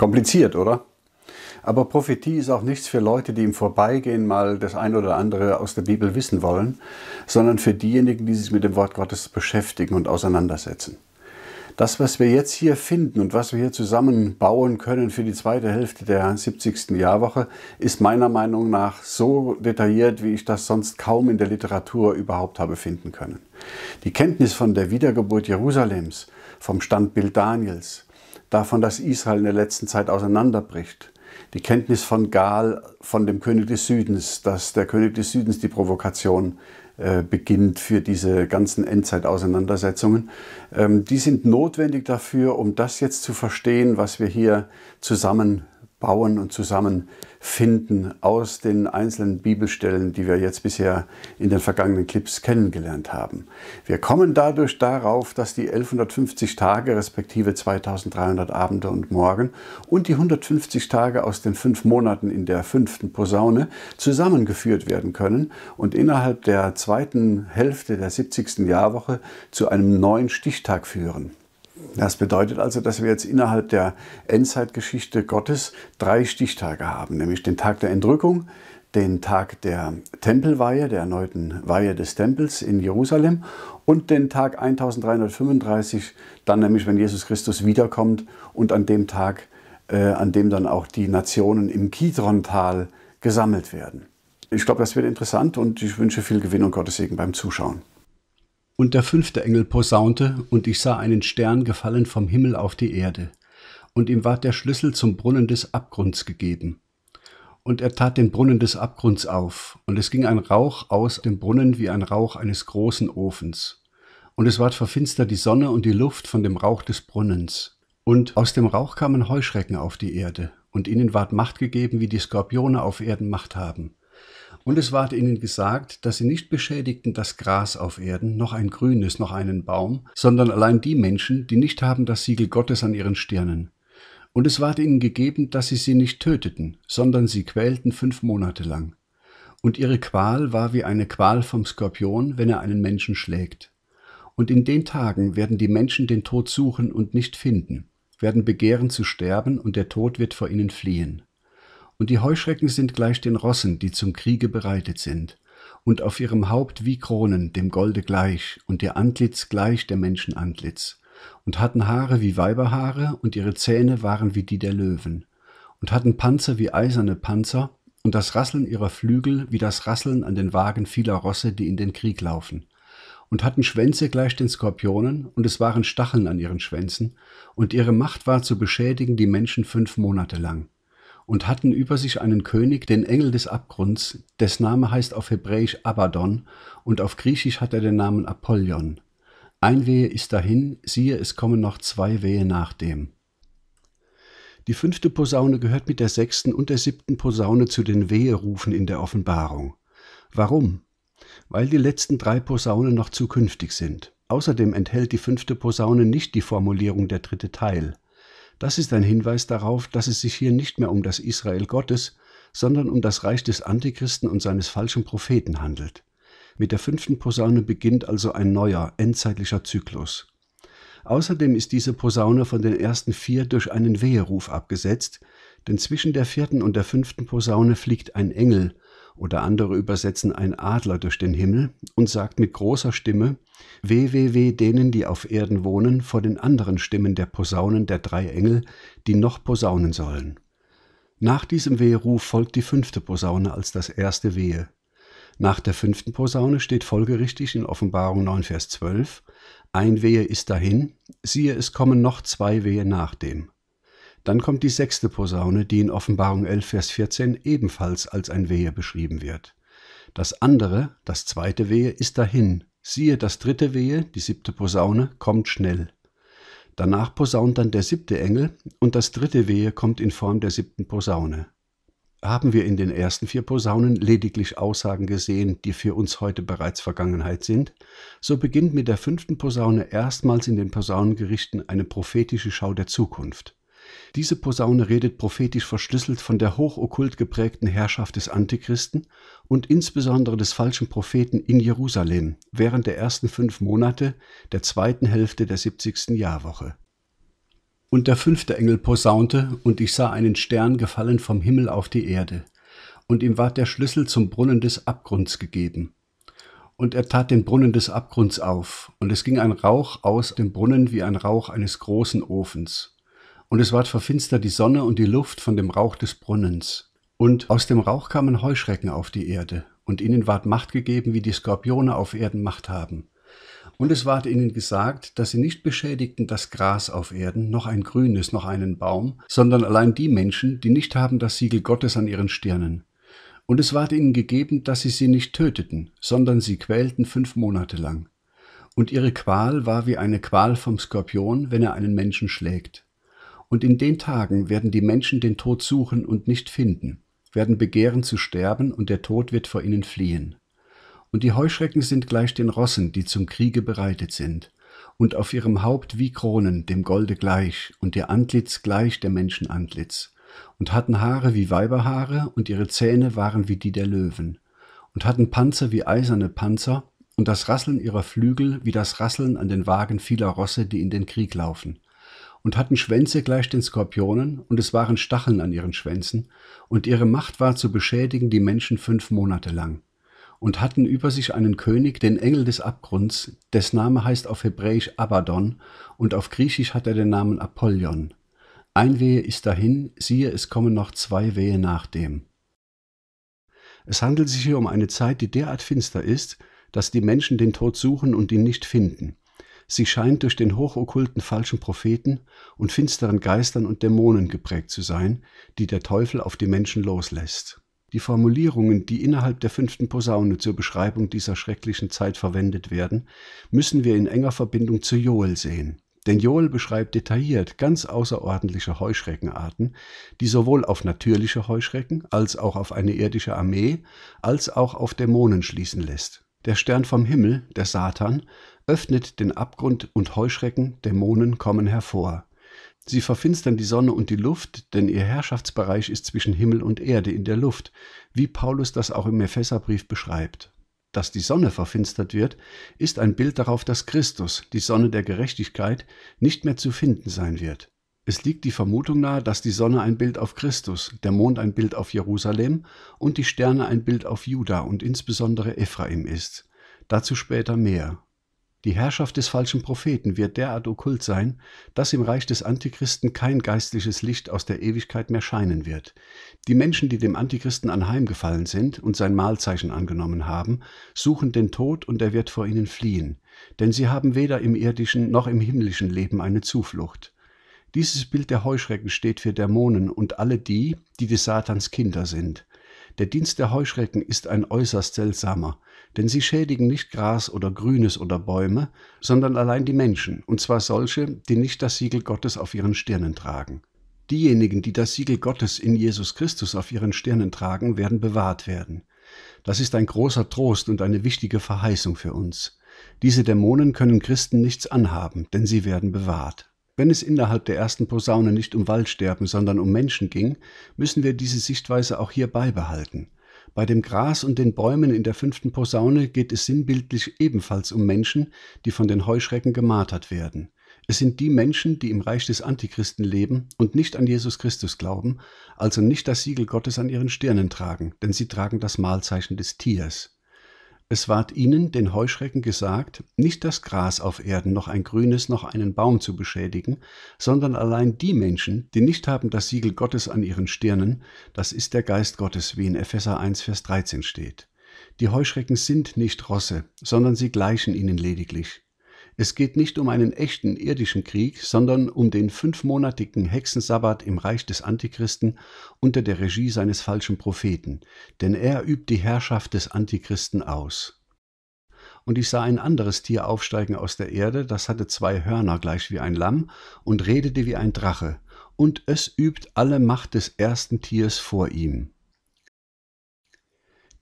Kompliziert, oder? Aber Prophetie ist auch nichts für Leute, die im Vorbeigehen mal das ein oder andere aus der Bibel wissen wollen, sondern für diejenigen, die sich mit dem Wort Gottes beschäftigen und auseinandersetzen. Das, was wir jetzt hier finden und was wir hier zusammenbauen können für die zweite Hälfte der 70. Jahrwoche, ist meiner Meinung nach so detailliert, wie ich das sonst kaum in der Literatur überhaupt habe finden können. Die Kenntnis von der Wiedergeburt Jerusalems, vom Standbild Daniels, davon, dass Israel in der letzten Zeit auseinanderbricht. Die Kenntnis von Gal, von dem König des Südens, dass der König des Südens die Provokation äh, beginnt für diese ganzen Endzeitauseinandersetzungen. Ähm, die sind notwendig dafür, um das jetzt zu verstehen, was wir hier zusammen bauen und zusammenfinden aus den einzelnen Bibelstellen, die wir jetzt bisher in den vergangenen Clips kennengelernt haben. Wir kommen dadurch darauf, dass die 1150 Tage respektive 2300 Abende und Morgen und die 150 Tage aus den fünf Monaten in der fünften Posaune zusammengeführt werden können und innerhalb der zweiten Hälfte der 70. Jahrwoche zu einem neuen Stichtag führen. Das bedeutet also, dass wir jetzt innerhalb der Endzeitgeschichte Gottes drei Stichtage haben, nämlich den Tag der Entrückung, den Tag der Tempelweihe, der erneuten Weihe des Tempels in Jerusalem und den Tag 1335, dann nämlich wenn Jesus Christus wiederkommt und an dem Tag, äh, an dem dann auch die Nationen im Kidron-Tal gesammelt werden. Ich glaube, das wird interessant und ich wünsche viel Gewinn und Gottes Segen beim Zuschauen. Und der fünfte Engel posaunte, und ich sah einen Stern gefallen vom Himmel auf die Erde. Und ihm ward der Schlüssel zum Brunnen des Abgrunds gegeben. Und er tat den Brunnen des Abgrunds auf, und es ging ein Rauch aus dem Brunnen wie ein Rauch eines großen Ofens. Und es ward verfinstert die Sonne und die Luft von dem Rauch des Brunnens. Und aus dem Rauch kamen Heuschrecken auf die Erde, und ihnen ward Macht gegeben, wie die Skorpione auf Erden Macht haben. Und es ward ihnen gesagt, dass sie nicht beschädigten das Gras auf Erden, noch ein grünes, noch einen Baum, sondern allein die Menschen, die nicht haben das Siegel Gottes an ihren Stirnen. Und es ward ihnen gegeben, dass sie sie nicht töteten, sondern sie quälten fünf Monate lang. Und ihre Qual war wie eine Qual vom Skorpion, wenn er einen Menschen schlägt. Und in den Tagen werden die Menschen den Tod suchen und nicht finden, werden begehren zu sterben, und der Tod wird vor ihnen fliehen und die Heuschrecken sind gleich den Rossen, die zum Kriege bereitet sind, und auf ihrem Haupt wie Kronen, dem Golde gleich, und ihr Antlitz gleich der Menschen Antlitz, und hatten Haare wie Weiberhaare, und ihre Zähne waren wie die der Löwen, und hatten Panzer wie eiserne Panzer, und das Rasseln ihrer Flügel wie das Rasseln an den Wagen vieler Rosse, die in den Krieg laufen, und hatten Schwänze gleich den Skorpionen, und es waren Stacheln an ihren Schwänzen, und ihre Macht war zu beschädigen die Menschen fünf Monate lang und hatten über sich einen König, den Engel des Abgrunds, dessen Name heißt auf Hebräisch Abaddon und auf Griechisch hat er den Namen Apollyon. Ein Wehe ist dahin, siehe, es kommen noch zwei Wehe nach dem. Die fünfte Posaune gehört mit der sechsten und der siebten Posaune zu den Weherufen in der Offenbarung. Warum? Weil die letzten drei Posaunen noch zukünftig sind. Außerdem enthält die fünfte Posaune nicht die Formulierung der dritte Teil. Das ist ein Hinweis darauf, dass es sich hier nicht mehr um das Israel Gottes, sondern um das Reich des Antichristen und seines falschen Propheten handelt. Mit der fünften Posaune beginnt also ein neuer, endzeitlicher Zyklus. Außerdem ist diese Posaune von den ersten vier durch einen Weheruf abgesetzt, denn zwischen der vierten und der fünften Posaune fliegt ein Engel oder andere übersetzen ein Adler durch den Himmel und sagt mit großer Stimme, Weh, weh, weh denen, die auf Erden wohnen, vor den anderen Stimmen der Posaunen der drei Engel, die noch posaunen sollen. Nach diesem Weheruf folgt die fünfte Posaune als das erste Wehe. Nach der fünften Posaune steht folgerichtig in Offenbarung 9, Vers 12, Ein Wehe ist dahin, siehe, es kommen noch zwei Wehe nach dem. Dann kommt die sechste Posaune, die in Offenbarung 11, Vers 14 ebenfalls als ein Wehe beschrieben wird. Das andere, das zweite Wehe, ist dahin. Siehe, das dritte Wehe, die siebte Posaune, kommt schnell. Danach posaunt dann der siebte Engel und das dritte Wehe kommt in Form der siebten Posaune. Haben wir in den ersten vier Posaunen lediglich Aussagen gesehen, die für uns heute bereits Vergangenheit sind, so beginnt mit der fünften Posaune erstmals in den Posaunengerichten eine prophetische Schau der Zukunft. Diese Posaune redet prophetisch verschlüsselt von der hochokkult geprägten Herrschaft des Antichristen und insbesondere des falschen Propheten in Jerusalem während der ersten fünf Monate der zweiten Hälfte der 70. Jahrwoche. Und der fünfte Engel posaunte, und ich sah einen Stern gefallen vom Himmel auf die Erde. Und ihm ward der Schlüssel zum Brunnen des Abgrunds gegeben. Und er tat den Brunnen des Abgrunds auf, und es ging ein Rauch aus dem Brunnen wie ein Rauch eines großen Ofens und es ward verfinstert die Sonne und die Luft von dem Rauch des Brunnens. Und aus dem Rauch kamen Heuschrecken auf die Erde, und ihnen ward Macht gegeben, wie die Skorpione auf Erden Macht haben. Und es ward ihnen gesagt, dass sie nicht beschädigten das Gras auf Erden, noch ein grünes, noch einen Baum, sondern allein die Menschen, die nicht haben das Siegel Gottes an ihren Stirnen. Und es ward ihnen gegeben, dass sie sie nicht töteten, sondern sie quälten fünf Monate lang. Und ihre Qual war wie eine Qual vom Skorpion, wenn er einen Menschen schlägt. Und in den Tagen werden die Menschen den Tod suchen und nicht finden, werden begehren zu sterben, und der Tod wird vor ihnen fliehen. Und die Heuschrecken sind gleich den Rossen, die zum Kriege bereitet sind, und auf ihrem Haupt wie Kronen, dem Golde gleich, und ihr Antlitz gleich der Menschenantlitz, und hatten Haare wie Weiberhaare, und ihre Zähne waren wie die der Löwen, und hatten Panzer wie eiserne Panzer, und das Rasseln ihrer Flügel wie das Rasseln an den Wagen vieler Rosse, die in den Krieg laufen und hatten Schwänze gleich den Skorpionen, und es waren Stacheln an ihren Schwänzen, und ihre Macht war zu beschädigen die Menschen fünf Monate lang. Und hatten über sich einen König, den Engel des Abgrunds, des Name heißt auf Hebräisch Abaddon, und auf Griechisch hat er den Namen Apollyon. Ein Wehe ist dahin, siehe, es kommen noch zwei Wehe nach dem. Es handelt sich hier um eine Zeit, die derart finster ist, dass die Menschen den Tod suchen und ihn nicht finden. Sie scheint durch den hochokkulten falschen Propheten und finsteren Geistern und Dämonen geprägt zu sein, die der Teufel auf die Menschen loslässt. Die Formulierungen, die innerhalb der fünften Posaune zur Beschreibung dieser schrecklichen Zeit verwendet werden, müssen wir in enger Verbindung zu Joel sehen. Denn Joel beschreibt detailliert ganz außerordentliche Heuschreckenarten, die sowohl auf natürliche Heuschrecken als auch auf eine irdische Armee als auch auf Dämonen schließen lässt. Der Stern vom Himmel, der Satan, öffnet den Abgrund und Heuschrecken, Dämonen kommen hervor. Sie verfinstern die Sonne und die Luft, denn ihr Herrschaftsbereich ist zwischen Himmel und Erde in der Luft, wie Paulus das auch im Epheserbrief beschreibt. Dass die Sonne verfinstert wird, ist ein Bild darauf, dass Christus, die Sonne der Gerechtigkeit, nicht mehr zu finden sein wird. Es liegt die Vermutung nahe, dass die Sonne ein Bild auf Christus, der Mond ein Bild auf Jerusalem und die Sterne ein Bild auf Juda und insbesondere Ephraim ist. Dazu später mehr. Die Herrschaft des falschen Propheten wird derart okkult sein, dass im Reich des Antichristen kein geistliches Licht aus der Ewigkeit mehr scheinen wird. Die Menschen, die dem Antichristen anheimgefallen sind und sein Mahlzeichen angenommen haben, suchen den Tod und er wird vor ihnen fliehen, denn sie haben weder im irdischen noch im himmlischen Leben eine Zuflucht. Dieses Bild der Heuschrecken steht für Dämonen und alle die, die des Satans Kinder sind. Der Dienst der Heuschrecken ist ein äußerst seltsamer, denn sie schädigen nicht Gras oder Grünes oder Bäume, sondern allein die Menschen, und zwar solche, die nicht das Siegel Gottes auf ihren Stirnen tragen. Diejenigen, die das Siegel Gottes in Jesus Christus auf ihren Stirnen tragen, werden bewahrt werden. Das ist ein großer Trost und eine wichtige Verheißung für uns. Diese Dämonen können Christen nichts anhaben, denn sie werden bewahrt. Wenn es innerhalb der ersten Posaune nicht um Waldsterben, sondern um Menschen ging, müssen wir diese Sichtweise auch hier beibehalten. Bei dem Gras und den Bäumen in der fünften Posaune geht es sinnbildlich ebenfalls um Menschen, die von den Heuschrecken gemartert werden. Es sind die Menschen, die im Reich des Antichristen leben und nicht an Jesus Christus glauben, also nicht das Siegel Gottes an ihren Stirnen tragen, denn sie tragen das Malzeichen des Tiers. Es ward ihnen, den Heuschrecken, gesagt, nicht das Gras auf Erden, noch ein grünes, noch einen Baum zu beschädigen, sondern allein die Menschen, die nicht haben das Siegel Gottes an ihren Stirnen, das ist der Geist Gottes, wie in Epheser 1, Vers 13 steht. Die Heuschrecken sind nicht Rosse, sondern sie gleichen ihnen lediglich. Es geht nicht um einen echten irdischen Krieg, sondern um den fünfmonatigen Hexensabbat im Reich des Antichristen unter der Regie seines falschen Propheten, denn er übt die Herrschaft des Antichristen aus. Und ich sah ein anderes Tier aufsteigen aus der Erde, das hatte zwei Hörner gleich wie ein Lamm und redete wie ein Drache, und es übt alle Macht des ersten Tiers vor ihm.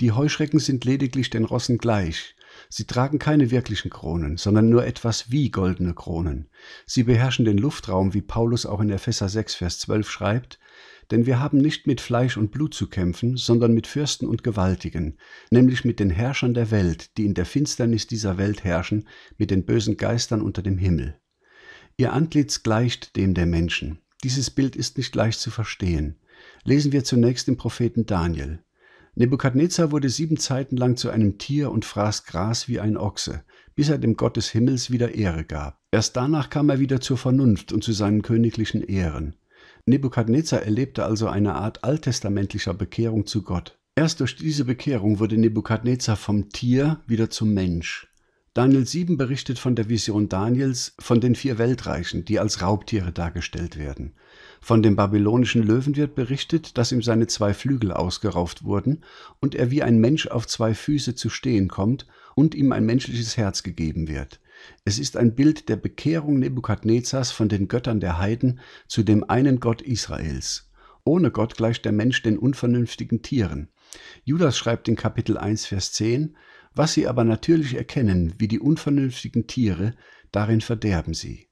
Die Heuschrecken sind lediglich den Rossen gleich, Sie tragen keine wirklichen Kronen, sondern nur etwas wie goldene Kronen. Sie beherrschen den Luftraum, wie Paulus auch in Epheser 6, Vers 12 schreibt, denn wir haben nicht mit Fleisch und Blut zu kämpfen, sondern mit Fürsten und Gewaltigen, nämlich mit den Herrschern der Welt, die in der Finsternis dieser Welt herrschen, mit den bösen Geistern unter dem Himmel. Ihr Antlitz gleicht dem der Menschen. Dieses Bild ist nicht leicht zu verstehen. Lesen wir zunächst den Propheten Daniel. Nebukadnezar wurde sieben Zeiten lang zu einem Tier und fraß Gras wie ein Ochse, bis er dem Gott des Himmels wieder Ehre gab. Erst danach kam er wieder zur Vernunft und zu seinen königlichen Ehren. Nebukadnezar erlebte also eine Art alttestamentlicher Bekehrung zu Gott. Erst durch diese Bekehrung wurde Nebukadnezar vom Tier wieder zum Mensch. Daniel 7 berichtet von der Vision Daniels von den vier Weltreichen, die als Raubtiere dargestellt werden. Von dem babylonischen Löwen wird berichtet, dass ihm seine zwei Flügel ausgerauft wurden und er wie ein Mensch auf zwei Füße zu stehen kommt und ihm ein menschliches Herz gegeben wird. Es ist ein Bild der Bekehrung Nebukadnezars von den Göttern der Heiden zu dem einen Gott Israels. Ohne Gott gleicht der Mensch den unvernünftigen Tieren. Judas schreibt in Kapitel 1, Vers 10, was sie aber natürlich erkennen, wie die unvernünftigen Tiere, darin verderben sie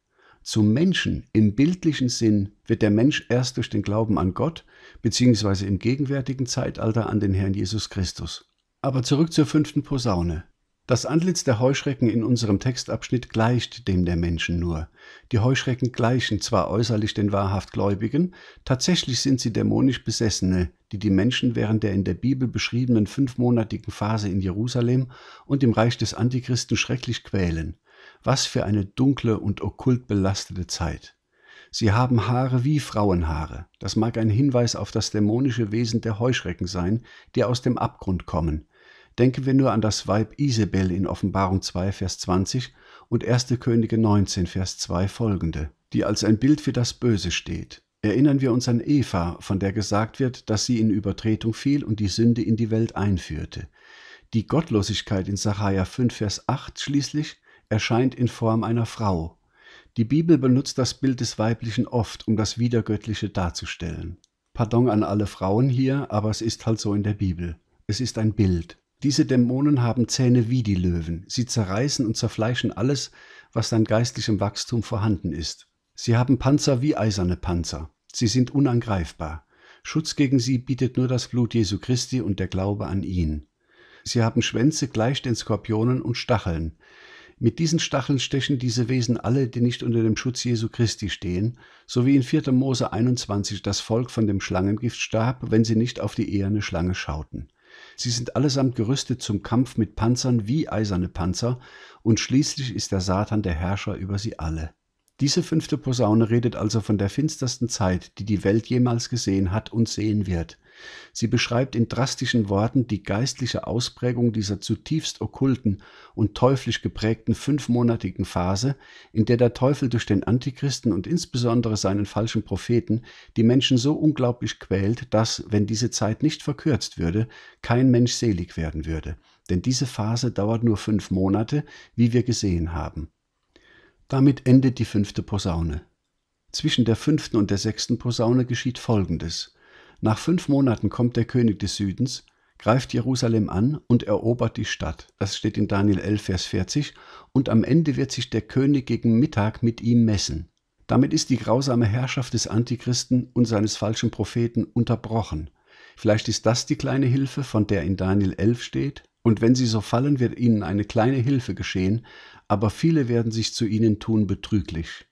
zum Menschen im bildlichen Sinn wird der Mensch erst durch den Glauben an Gott, beziehungsweise im gegenwärtigen Zeitalter an den Herrn Jesus Christus. Aber zurück zur fünften Posaune. Das Antlitz der Heuschrecken in unserem Textabschnitt gleicht dem der Menschen nur. Die Heuschrecken gleichen zwar äußerlich den wahrhaft Gläubigen, tatsächlich sind sie dämonisch Besessene, die die Menschen während der in der Bibel beschriebenen fünfmonatigen Phase in Jerusalem und im Reich des Antichristen schrecklich quälen. Was für eine dunkle und okkult belastete Zeit. Sie haben Haare wie Frauenhaare. Das mag ein Hinweis auf das dämonische Wesen der Heuschrecken sein, die aus dem Abgrund kommen. Denken wir nur an das Weib Isabel in Offenbarung 2, Vers 20 und 1. Könige 19, Vers 2 folgende, die als ein Bild für das Böse steht. Erinnern wir uns an Eva, von der gesagt wird, dass sie in Übertretung fiel und die Sünde in die Welt einführte. Die Gottlosigkeit in Sacharja 5, Vers 8 schließlich erscheint in Form einer Frau. Die Bibel benutzt das Bild des Weiblichen oft, um das Wiedergöttliche darzustellen. Pardon an alle Frauen hier, aber es ist halt so in der Bibel. Es ist ein Bild. Diese Dämonen haben Zähne wie die Löwen. Sie zerreißen und zerfleischen alles, was an geistlichem Wachstum vorhanden ist. Sie haben Panzer wie eiserne Panzer. Sie sind unangreifbar. Schutz gegen sie bietet nur das Blut Jesu Christi und der Glaube an ihn. Sie haben Schwänze gleich den Skorpionen und Stacheln. Mit diesen Stacheln stechen diese Wesen alle, die nicht unter dem Schutz Jesu Christi stehen, so wie in 4. Mose 21 das Volk von dem Schlangengift starb, wenn sie nicht auf die eherne Schlange schauten. Sie sind allesamt gerüstet zum Kampf mit Panzern wie eiserne Panzer, und schließlich ist der Satan der Herrscher über sie alle. Diese fünfte Posaune redet also von der finstersten Zeit, die die Welt jemals gesehen hat und sehen wird. Sie beschreibt in drastischen Worten die geistliche Ausprägung dieser zutiefst okkulten und teuflisch geprägten fünfmonatigen Phase, in der der Teufel durch den Antichristen und insbesondere seinen falschen Propheten die Menschen so unglaublich quält, dass, wenn diese Zeit nicht verkürzt würde, kein Mensch selig werden würde. Denn diese Phase dauert nur fünf Monate, wie wir gesehen haben. Damit endet die fünfte Posaune. Zwischen der fünften und der sechsten Posaune geschieht Folgendes. Nach fünf Monaten kommt der König des Südens, greift Jerusalem an und erobert die Stadt. Das steht in Daniel 11, Vers 40. Und am Ende wird sich der König gegen Mittag mit ihm messen. Damit ist die grausame Herrschaft des Antichristen und seines falschen Propheten unterbrochen. Vielleicht ist das die kleine Hilfe, von der in Daniel 11 steht. Und wenn sie so fallen, wird ihnen eine kleine Hilfe geschehen, aber viele werden sich zu ihnen tun betrüglich.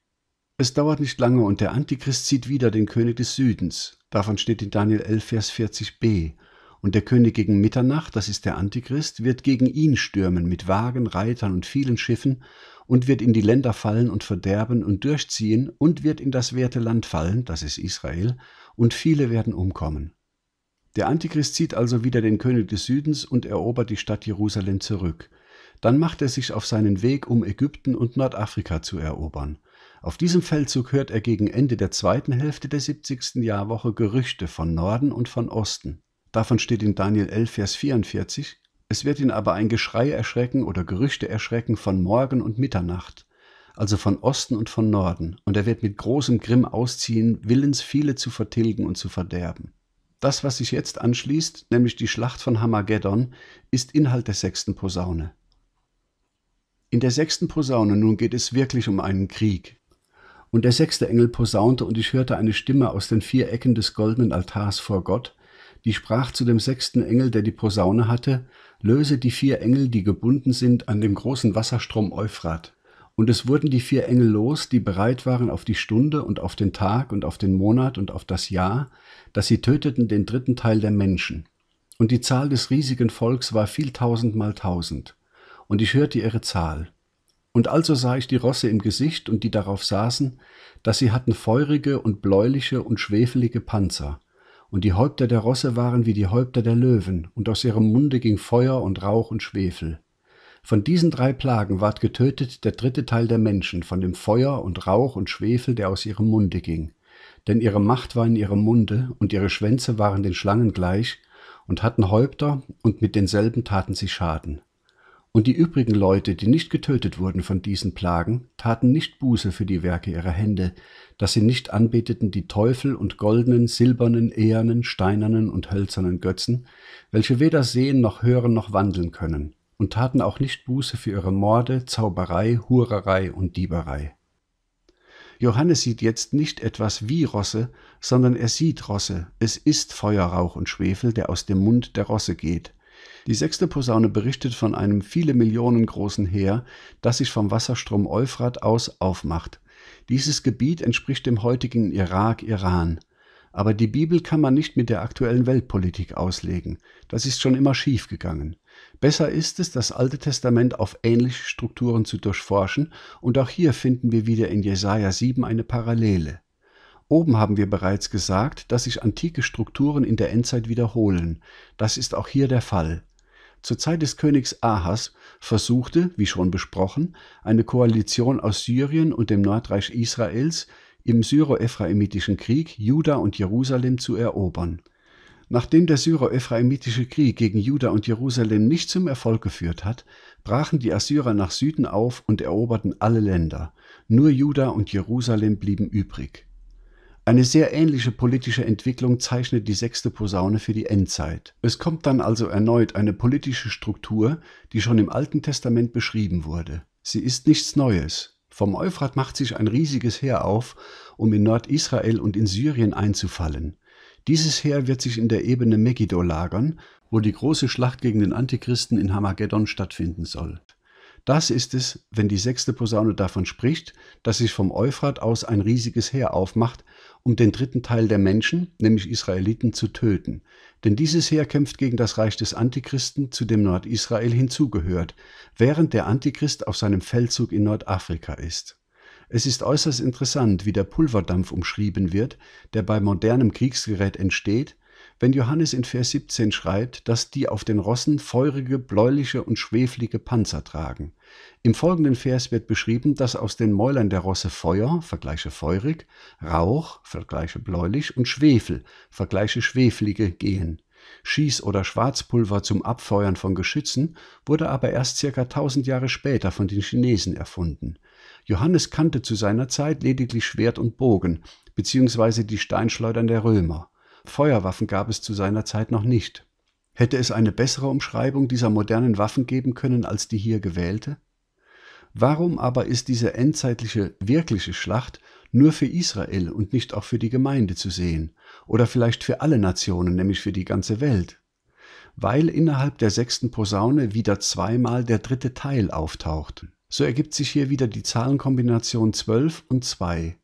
Es dauert nicht lange und der Antichrist zieht wieder den König des Südens. Davon steht in Daniel 11, Vers 40b. Und der König gegen Mitternacht, das ist der Antichrist, wird gegen ihn stürmen mit Wagen, Reitern und vielen Schiffen und wird in die Länder fallen und verderben und durchziehen und wird in das werte Land fallen, das ist Israel, und viele werden umkommen. Der Antichrist zieht also wieder den König des Südens und erobert die Stadt Jerusalem zurück. Dann macht er sich auf seinen Weg, um Ägypten und Nordafrika zu erobern. Auf diesem Feldzug hört er gegen Ende der zweiten Hälfte der 70. Jahrwoche Gerüchte von Norden und von Osten. Davon steht in Daniel 11, Vers 44. Es wird ihn aber ein Geschrei erschrecken oder Gerüchte erschrecken von Morgen und Mitternacht, also von Osten und von Norden, und er wird mit großem Grimm ausziehen, willens viele zu vertilgen und zu verderben. Das, was sich jetzt anschließt, nämlich die Schlacht von Hamageddon, ist Inhalt der sechsten Posaune. In der sechsten Posaune nun geht es wirklich um einen Krieg, und der sechste Engel posaunte, und ich hörte eine Stimme aus den vier Ecken des goldenen Altars vor Gott, die sprach zu dem sechsten Engel, der die Posaune hatte, löse die vier Engel, die gebunden sind an dem großen Wasserstrom Euphrat. Und es wurden die vier Engel los, die bereit waren auf die Stunde und auf den Tag und auf den Monat und auf das Jahr, dass sie töteten den dritten Teil der Menschen. Und die Zahl des riesigen Volks war viel tausendmal tausend. Und ich hörte ihre Zahl. Und also sah ich die Rosse im Gesicht und die darauf saßen, dass sie hatten feurige und bläuliche und schwefelige Panzer. Und die Häupter der Rosse waren wie die Häupter der Löwen, und aus ihrem Munde ging Feuer und Rauch und Schwefel. Von diesen drei Plagen ward getötet der dritte Teil der Menschen, von dem Feuer und Rauch und Schwefel, der aus ihrem Munde ging. Denn ihre Macht war in ihrem Munde, und ihre Schwänze waren den Schlangen gleich, und hatten Häupter, und mit denselben taten sie Schaden. Und die übrigen Leute, die nicht getötet wurden von diesen Plagen, taten nicht Buße für die Werke ihrer Hände, dass sie nicht anbeteten die Teufel und goldenen, silbernen, ehernen, steinernen und hölzernen Götzen, welche weder sehen noch hören noch wandeln können, und taten auch nicht Buße für ihre Morde, Zauberei, Hurerei und Dieberei. Johannes sieht jetzt nicht etwas wie Rosse, sondern er sieht Rosse, es ist Feuerrauch und Schwefel, der aus dem Mund der Rosse geht, die sechste Posaune berichtet von einem viele Millionen großen Heer, das sich vom Wasserstrom Euphrat aus aufmacht. Dieses Gebiet entspricht dem heutigen Irak, Iran. Aber die Bibel kann man nicht mit der aktuellen Weltpolitik auslegen. Das ist schon immer schiefgegangen. Besser ist es, das Alte Testament auf ähnliche Strukturen zu durchforschen, und auch hier finden wir wieder in Jesaja 7 eine Parallele. Oben haben wir bereits gesagt, dass sich antike Strukturen in der Endzeit wiederholen. Das ist auch hier der Fall. Zur Zeit des Königs Ahas versuchte, wie schon besprochen, eine Koalition aus Syrien und dem Nordreich Israels im syro-ephraimitischen Krieg Juda und Jerusalem zu erobern. Nachdem der syro-ephraimitische Krieg gegen Juda und Jerusalem nicht zum Erfolg geführt hat, brachen die Assyrer nach Süden auf und eroberten alle Länder. Nur Juda und Jerusalem blieben übrig. Eine sehr ähnliche politische Entwicklung zeichnet die sechste Posaune für die Endzeit. Es kommt dann also erneut eine politische Struktur, die schon im Alten Testament beschrieben wurde. Sie ist nichts Neues. Vom Euphrat macht sich ein riesiges Heer auf, um in Nordisrael und in Syrien einzufallen. Dieses Heer wird sich in der Ebene Megiddo lagern, wo die große Schlacht gegen den Antichristen in Hamageddon stattfinden soll. Das ist es, wenn die sechste Posaune davon spricht, dass sich vom Euphrat aus ein riesiges Heer aufmacht, um den dritten Teil der Menschen, nämlich Israeliten, zu töten. Denn dieses Heer kämpft gegen das Reich des Antichristen, zu dem Nordisrael hinzugehört, während der Antichrist auf seinem Feldzug in Nordafrika ist. Es ist äußerst interessant, wie der Pulverdampf umschrieben wird, der bei modernem Kriegsgerät entsteht, wenn Johannes in Vers 17 schreibt, dass die auf den Rossen feurige, bläuliche und schweflige Panzer tragen. Im folgenden Vers wird beschrieben, dass aus den Mäulern der Rosse Feuer, vergleiche feurig, Rauch, vergleiche bläulich und Schwefel, vergleiche schwefelige gehen. Schieß- oder Schwarzpulver zum Abfeuern von Geschützen wurde aber erst circa 1000 Jahre später von den Chinesen erfunden. Johannes kannte zu seiner Zeit lediglich Schwert und Bogen beziehungsweise die Steinschleudern der Römer. Feuerwaffen gab es zu seiner Zeit noch nicht. Hätte es eine bessere Umschreibung dieser modernen Waffen geben können als die hier gewählte? Warum aber ist diese endzeitliche wirkliche Schlacht nur für Israel und nicht auch für die Gemeinde zu sehen oder vielleicht für alle Nationen, nämlich für die ganze Welt? Weil innerhalb der sechsten Posaune wieder zweimal der dritte Teil auftaucht. So ergibt sich hier wieder die Zahlenkombination 12 und 2.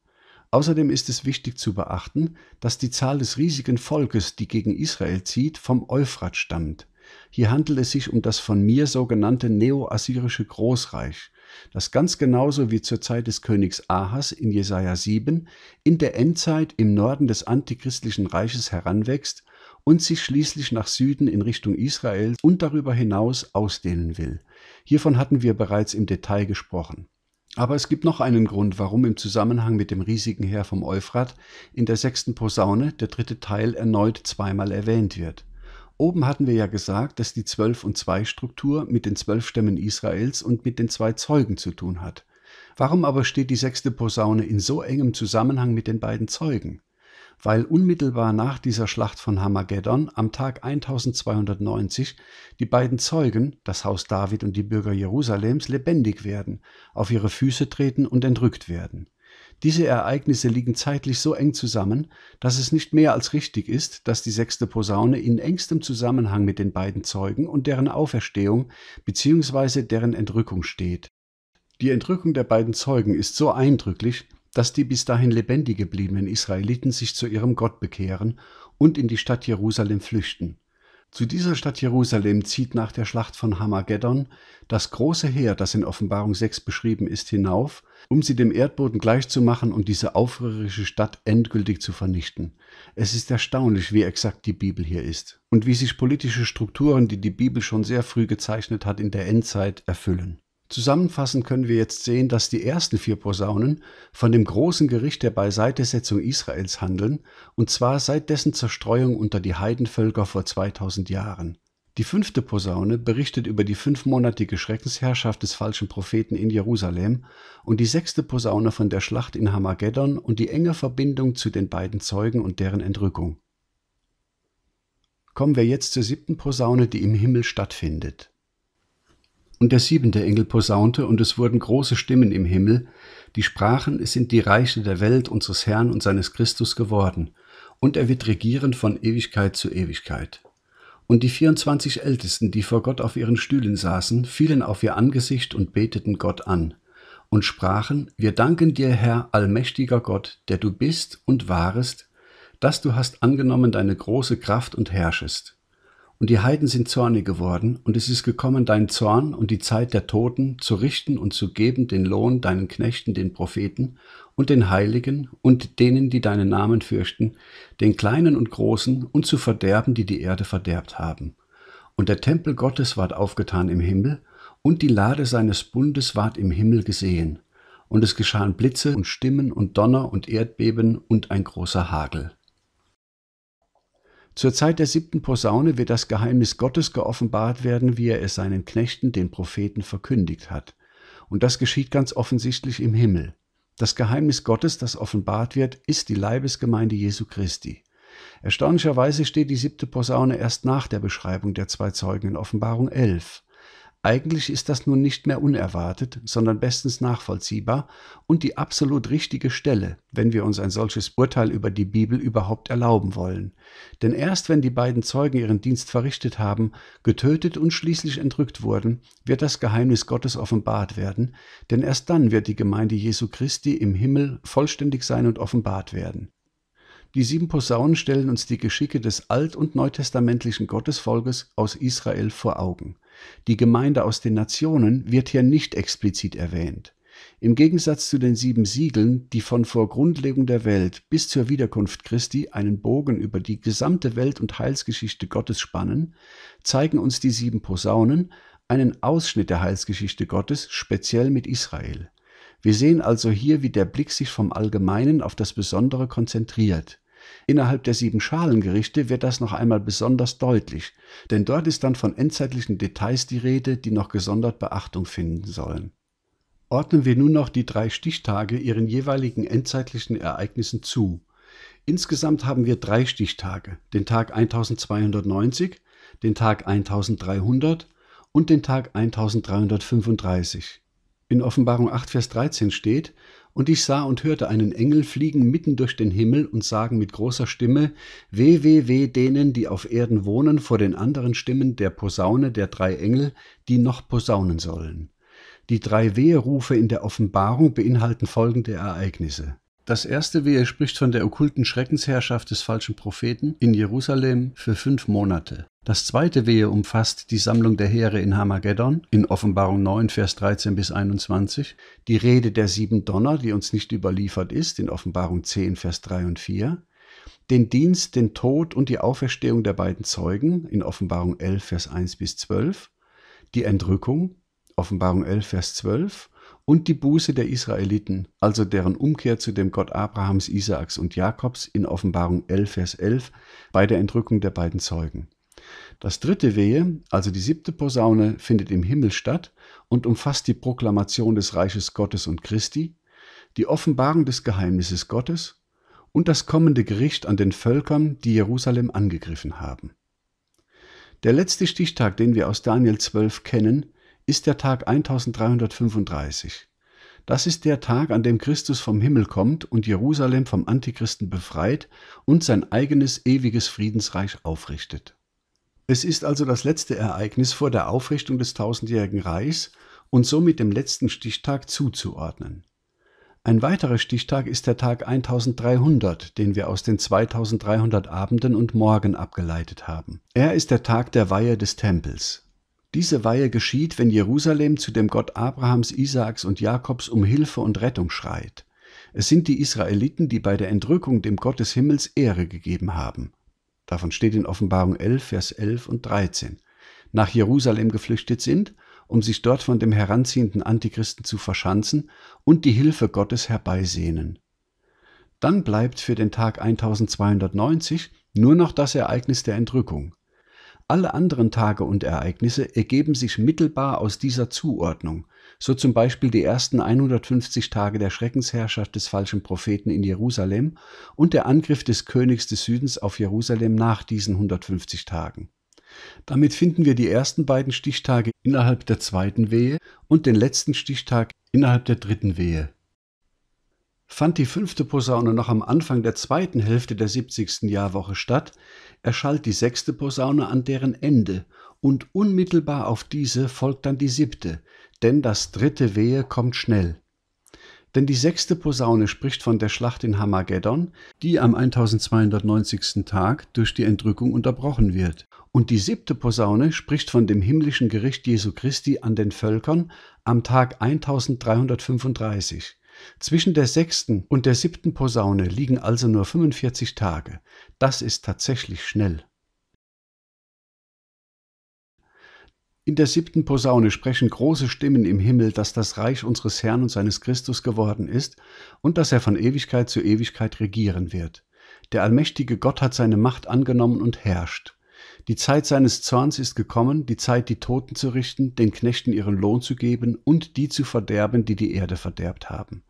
Außerdem ist es wichtig zu beachten, dass die Zahl des riesigen Volkes, die gegen Israel zieht, vom Euphrat stammt. Hier handelt es sich um das von mir sogenannte genannte neoassyrische Großreich, das ganz genauso wie zur Zeit des Königs Ahas in Jesaja 7 in der Endzeit im Norden des antichristlichen Reiches heranwächst und sich schließlich nach Süden in Richtung Israels und darüber hinaus ausdehnen will. Hiervon hatten wir bereits im Detail gesprochen. Aber es gibt noch einen Grund, warum im Zusammenhang mit dem riesigen Heer vom Euphrat in der sechsten Posaune der dritte Teil erneut zweimal erwähnt wird. Oben hatten wir ja gesagt, dass die 12 und 2 Struktur mit den zwölf Stämmen Israels und mit den zwei Zeugen zu tun hat. Warum aber steht die sechste Posaune in so engem Zusammenhang mit den beiden Zeugen? Weil unmittelbar nach dieser Schlacht von Hamageddon am Tag 1290 die beiden Zeugen, das Haus David und die Bürger Jerusalems, lebendig werden, auf ihre Füße treten und entrückt werden. Diese Ereignisse liegen zeitlich so eng zusammen, dass es nicht mehr als richtig ist, dass die sechste Posaune in engstem Zusammenhang mit den beiden Zeugen und deren Auferstehung bzw. deren Entrückung steht. Die Entrückung der beiden Zeugen ist so eindrücklich, dass die bis dahin lebendig gebliebenen Israeliten sich zu ihrem Gott bekehren und in die Stadt Jerusalem flüchten. Zu dieser Stadt Jerusalem zieht nach der Schlacht von Hamageddon das große Heer, das in Offenbarung 6 beschrieben ist, hinauf um sie dem Erdboden gleichzumachen und diese aufrührerische Stadt endgültig zu vernichten. Es ist erstaunlich, wie exakt die Bibel hier ist und wie sich politische Strukturen, die die Bibel schon sehr früh gezeichnet hat, in der Endzeit erfüllen. Zusammenfassend können wir jetzt sehen, dass die ersten vier Posaunen von dem großen Gericht der Beiseitesetzung Israels handeln, und zwar seit dessen Zerstreuung unter die Heidenvölker vor 2000 Jahren. Die fünfte Posaune berichtet über die fünfmonatige Schreckensherrschaft des falschen Propheten in Jerusalem und die sechste Posaune von der Schlacht in Hamageddon und die enge Verbindung zu den beiden Zeugen und deren Entrückung. Kommen wir jetzt zur siebten Posaune, die im Himmel stattfindet. Und der siebente Engel posaunte, und es wurden große Stimmen im Himmel, die sprachen, es sind die Reiche der Welt unseres Herrn und seines Christus geworden, und er wird regieren von Ewigkeit zu Ewigkeit. Und die 24 Ältesten, die vor Gott auf ihren Stühlen saßen, fielen auf ihr Angesicht und beteten Gott an und sprachen, wir danken dir, Herr, allmächtiger Gott, der du bist und warest, dass du hast angenommen deine große Kraft und herrschest. Und die Heiden sind zornig geworden, und es ist gekommen dein Zorn und die Zeit der Toten, zu richten und zu geben den Lohn deinen Knechten, den Propheten und den Heiligen und denen, die deinen Namen fürchten, den Kleinen und Großen, und zu verderben, die die Erde verderbt haben. Und der Tempel Gottes ward aufgetan im Himmel, und die Lade seines Bundes ward im Himmel gesehen. Und es geschahen Blitze und Stimmen und Donner und Erdbeben und ein großer Hagel. Zur Zeit der siebten Posaune wird das Geheimnis Gottes geoffenbart werden, wie er es seinen Knechten, den Propheten, verkündigt hat. Und das geschieht ganz offensichtlich im Himmel. Das Geheimnis Gottes, das offenbart wird, ist die Leibesgemeinde Jesu Christi. Erstaunlicherweise steht die siebte Posaune erst nach der Beschreibung der zwei Zeugen in Offenbarung 11. Eigentlich ist das nun nicht mehr unerwartet, sondern bestens nachvollziehbar und die absolut richtige Stelle, wenn wir uns ein solches Urteil über die Bibel überhaupt erlauben wollen. Denn erst wenn die beiden Zeugen ihren Dienst verrichtet haben, getötet und schließlich entrückt wurden, wird das Geheimnis Gottes offenbart werden, denn erst dann wird die Gemeinde Jesu Christi im Himmel vollständig sein und offenbart werden. Die sieben Posaunen stellen uns die Geschicke des alt- und neutestamentlichen Gottesvolkes aus Israel vor Augen. Die Gemeinde aus den Nationen wird hier nicht explizit erwähnt. Im Gegensatz zu den sieben Siegeln, die von vor Grundlegung der Welt bis zur Wiederkunft Christi einen Bogen über die gesamte Welt- und Heilsgeschichte Gottes spannen, zeigen uns die sieben Posaunen einen Ausschnitt der Heilsgeschichte Gottes speziell mit Israel. Wir sehen also hier, wie der Blick sich vom Allgemeinen auf das Besondere konzentriert Innerhalb der sieben Schalengerichte wird das noch einmal besonders deutlich, denn dort ist dann von endzeitlichen Details die Rede, die noch gesondert Beachtung finden sollen. Ordnen wir nun noch die drei Stichtage ihren jeweiligen endzeitlichen Ereignissen zu. Insgesamt haben wir drei Stichtage, den Tag 1290, den Tag 1300 und den Tag 1335. In Offenbarung 8, Vers 13 steht, und ich sah und hörte einen Engel fliegen mitten durch den Himmel und sagen mit großer Stimme, Weh, weh, weh denen, die auf Erden wohnen, vor den anderen Stimmen der Posaune der drei Engel, die noch posaunen sollen. Die drei Weherufe in der Offenbarung beinhalten folgende Ereignisse das erste Wehe spricht von der okkulten Schreckensherrschaft des falschen Propheten in Jerusalem für fünf Monate. Das zweite Wehe umfasst die Sammlung der Heere in Hamageddon in Offenbarung 9, Vers 13 bis 21, die Rede der sieben Donner, die uns nicht überliefert ist, in Offenbarung 10, Vers 3 und 4, den Dienst, den Tod und die Auferstehung der beiden Zeugen in Offenbarung 11, Vers 1 bis 12, die Entrückung, Offenbarung 11, Vers 12, und die Buße der Israeliten, also deren Umkehr zu dem Gott Abrahams, Isaaks und Jakobs in Offenbarung 11, Vers 11 bei der Entrückung der beiden Zeugen. Das dritte Wehe, also die siebte Posaune, findet im Himmel statt und umfasst die Proklamation des Reiches Gottes und Christi, die Offenbarung des Geheimnisses Gottes und das kommende Gericht an den Völkern, die Jerusalem angegriffen haben. Der letzte Stichtag, den wir aus Daniel 12 kennen, ist der Tag 1335. Das ist der Tag, an dem Christus vom Himmel kommt und Jerusalem vom Antichristen befreit und sein eigenes ewiges Friedensreich aufrichtet. Es ist also das letzte Ereignis vor der Aufrichtung des tausendjährigen Reichs und somit dem letzten Stichtag zuzuordnen. Ein weiterer Stichtag ist der Tag 1300, den wir aus den 2300 Abenden und Morgen abgeleitet haben. Er ist der Tag der Weihe des Tempels. Diese Weihe geschieht, wenn Jerusalem zu dem Gott Abrahams, Isaaks und Jakobs um Hilfe und Rettung schreit. Es sind die Israeliten, die bei der Entrückung dem Gott des Himmels Ehre gegeben haben. Davon steht in Offenbarung 11, Vers 11 und 13. Nach Jerusalem geflüchtet sind, um sich dort von dem heranziehenden Antichristen zu verschanzen und die Hilfe Gottes herbeisehnen. Dann bleibt für den Tag 1290 nur noch das Ereignis der Entrückung. Alle anderen Tage und Ereignisse ergeben sich mittelbar aus dieser Zuordnung, so zum Beispiel die ersten 150 Tage der Schreckensherrschaft des falschen Propheten in Jerusalem und der Angriff des Königs des Südens auf Jerusalem nach diesen 150 Tagen. Damit finden wir die ersten beiden Stichtage innerhalb der zweiten Wehe und den letzten Stichtag innerhalb der dritten Wehe fand die fünfte Posaune noch am Anfang der zweiten Hälfte der 70. Jahrwoche statt, erschallt die sechste Posaune an deren Ende und unmittelbar auf diese folgt dann die siebte, denn das dritte Wehe kommt schnell. Denn die sechste Posaune spricht von der Schlacht in Hamageddon, die am 1290. Tag durch die Entrückung unterbrochen wird. Und die siebte Posaune spricht von dem himmlischen Gericht Jesu Christi an den Völkern am Tag 1335. Zwischen der sechsten und der siebten Posaune liegen also nur 45 Tage. Das ist tatsächlich schnell. In der siebten Posaune sprechen große Stimmen im Himmel, dass das Reich unseres Herrn und seines Christus geworden ist und dass er von Ewigkeit zu Ewigkeit regieren wird. Der allmächtige Gott hat seine Macht angenommen und herrscht. Die Zeit seines Zorns ist gekommen, die Zeit, die Toten zu richten, den Knechten ihren Lohn zu geben und die zu verderben, die die Erde verderbt haben.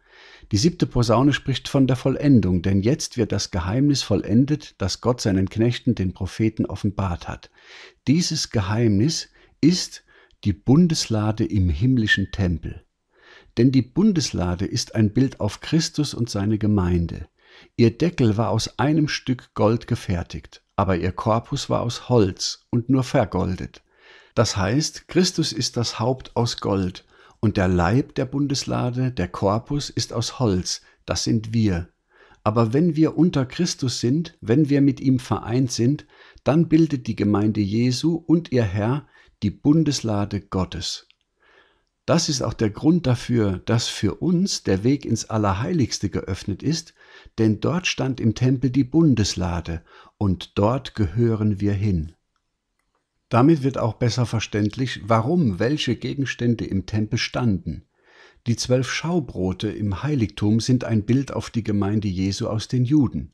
Die siebte Posaune spricht von der Vollendung, denn jetzt wird das Geheimnis vollendet, das Gott seinen Knechten, den Propheten, offenbart hat. Dieses Geheimnis ist die Bundeslade im himmlischen Tempel. Denn die Bundeslade ist ein Bild auf Christus und seine Gemeinde. Ihr Deckel war aus einem Stück Gold gefertigt, aber ihr Korpus war aus Holz und nur vergoldet. Das heißt, Christus ist das Haupt aus Gold und der Leib der Bundeslade, der Korpus, ist aus Holz, das sind wir. Aber wenn wir unter Christus sind, wenn wir mit ihm vereint sind, dann bildet die Gemeinde Jesu und ihr Herr die Bundeslade Gottes. Das ist auch der Grund dafür, dass für uns der Weg ins Allerheiligste geöffnet ist, denn dort stand im Tempel die Bundeslade und dort gehören wir hin. Damit wird auch besser verständlich, warum welche Gegenstände im Tempel standen. Die zwölf Schaubrote im Heiligtum sind ein Bild auf die Gemeinde Jesu aus den Juden.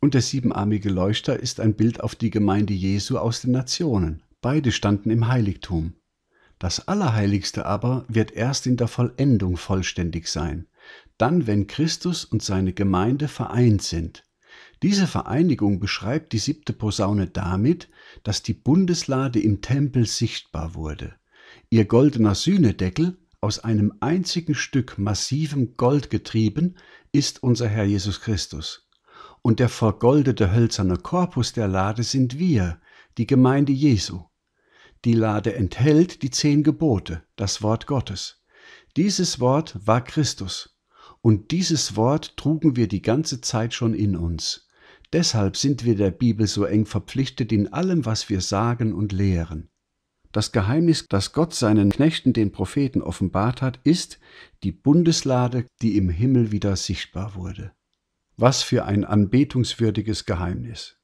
Und der siebenarmige Leuchter ist ein Bild auf die Gemeinde Jesu aus den Nationen. Beide standen im Heiligtum. Das Allerheiligste aber wird erst in der Vollendung vollständig sein, dann wenn Christus und seine Gemeinde vereint sind. Diese Vereinigung beschreibt die siebte Posaune damit, dass die Bundeslade im Tempel sichtbar wurde. Ihr goldener Sühnedeckel, aus einem einzigen Stück massivem Gold getrieben, ist unser Herr Jesus Christus. Und der vergoldete hölzerne Korpus der Lade sind wir, die Gemeinde Jesu. Die Lade enthält die zehn Gebote, das Wort Gottes. Dieses Wort war Christus. Und dieses Wort trugen wir die ganze Zeit schon in uns. Deshalb sind wir der Bibel so eng verpflichtet in allem, was wir sagen und lehren. Das Geheimnis, das Gott seinen Knechten, den Propheten, offenbart hat, ist die Bundeslade, die im Himmel wieder sichtbar wurde. Was für ein anbetungswürdiges Geheimnis.